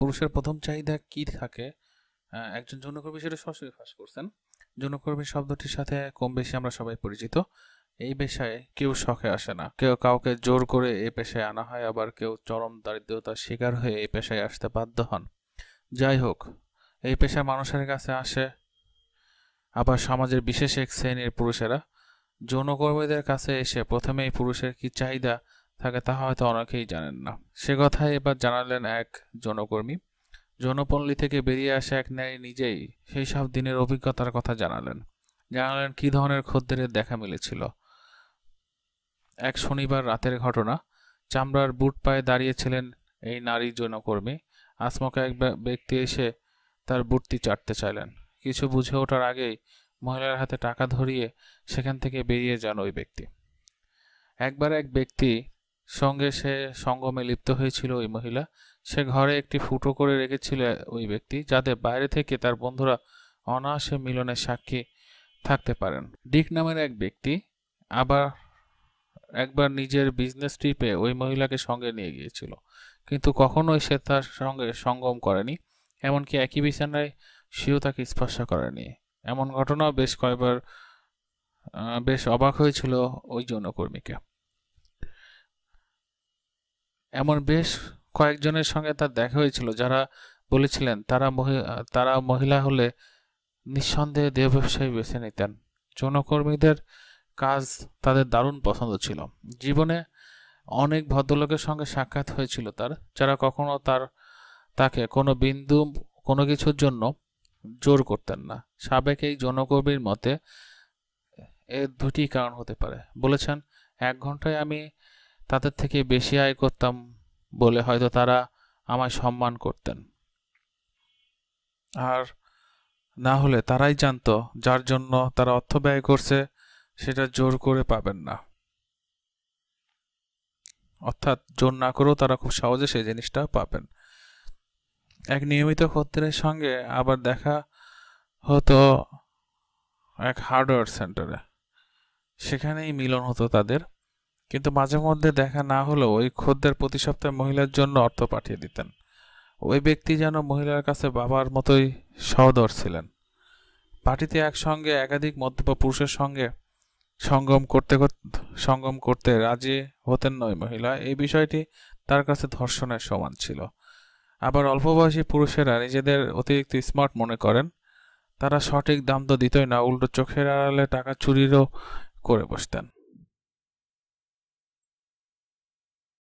পুরুষের প্রথম চাহিদা কি থাকে একজন যৌনকর্মী সেটা সরাসরি ফাঁস করছেন যৌনকর্মী শব্দটির সাথে কম বেশি আমরা সবাই পরিচিত এই পেশায় কেউ শখে আসে না কেউ কাউকে জোর করে এই পেশায় আনা হয় আবার কেউ চরম দারিদ্রতার শিকার হয়ে এই পেশায় আসতে বাধ্য হন যাই হোক এই পেশায় মানুষের কাছে আসে আবার সমাজের বিশেষ এক শ্রেণীর পুরুষেরা যৌনকর্মীদের কাছে এসে প্রথমেই পুরুষের কি চাহিদা থাকে তা হয়তো অনেকেই জানেন না সে কথা এবার জানালেন এক জনকর্মী যৌনপল্লী থেকে বেরিয়ে আসা এক নারী নিজেই সেই সব দিনের অভিজ্ঞতার কথা জানালেন জানালেন কী ধরনের খদ্দের দেখা মিলেছিল এক শনিবার রাতের ঘটনা চামড়ার বুট পায়ে দাঁড়িয়েছিলেন এই নারী যৌনকর্মী আসমকা এক ব্যক্তি এসে তার বুটটি চাটতে চাইলেন কিছু বুঝে ওঠার আগেই মহিলার হাতে টাকা ধরিয়ে সেখান থেকে বেরিয়ে যান ওই ব্যক্তি একবার এক ব্যক্তি সঙ্গে সে সঙ্গমে লিপ্ত হয়েছিল ওই মহিলা সে ঘরে একটি ফুটো করে রেখেছিল ওই ব্যক্তি যাতে বাইরে থেকে তার বন্ধুরা অনায়াসে মিলনের সাক্ষী থাকতে পারেন ডিক নামের এক ব্যক্তি আবার একবার নিজের বিজনেস ট্রিপে ওই মহিলাকে সঙ্গে নিয়ে গিয়েছিল কিন্তু কখনোই সে তার সঙ্গে সঙ্গম করেনি এমনকি একই বিছানায় সেও তাকে স্পর্শ করেনি এমন ঘটনা বেশ কয়েকবার বেশ অবাক হয়েছিল ওই যৌনকর্মীকে এমন বেশ কয়েকজনের সঙ্গে তার দেখা হয়েছিল যারা বলেছিলেন তারা তারা মহিলা হলে নিঃসন্দেহে দেহ ব্যবসায়ী বেছে নিতেন যৌনকর্মীদের কাজ তাদের দারুণ পছন্দ ছিল জীবনে অনেক ভদ্রলোকের সঙ্গে সাক্ষাৎ হয়েছিল তার যারা কখনো তার তাকে কোনো বিন্দু কোনো কিছুর জন্য জোর করতেন না সাবেক এই যৌনকর্মীর মতে এর দুটি কারণ হতে পারে বলেছেন এক ঘন্টায় আমি তাদের থেকে বেশি আয় করতাম বলে হয়তো তারা আমায় সম্মান করতেন আর না হলে তারাই জানতো যার জন্য তারা অর্থ ব্যয় করছে সেটা জোর করে পাবেন না অর্থাৎ জোর না করেও তারা খুব সহজে সেই জিনিসটা পাবেন এক নিয়মিত খদ্দেরের সঙ্গে আবার দেখা হতো এক হার্ডওয়্যার সেন্টারে সেখানেই মিলন হতো তাদের কিন্তু মাঝে মধ্যে দেখা না হলেও ওই খদ্দের প্রতি সপ্তাহে মহিলার জন্য অর্থ পাঠিয়ে দিতেন ওই ব্যক্তি যেন মহিলার কাছে বাবার মতোই সহদর ছিলেন পার্টিতে একসঙ্গে একাধিক মধ্যপ পুরুষের সঙ্গে সঙ্গম করতে সঙ্গম করতে রাজি হতেন নয় মহিলা এই বিষয়টি তার কাছে ধর্ষণের সমান ছিল আবার অল্পবয়সী পুরুষেরা নিজেদের অতিরিক্ত স্মার্ট মনে করেন তারা সঠিক দাম তো দিতই না উল্টো চোখের আড়ালে টাকা চুরিরও করে বসতেন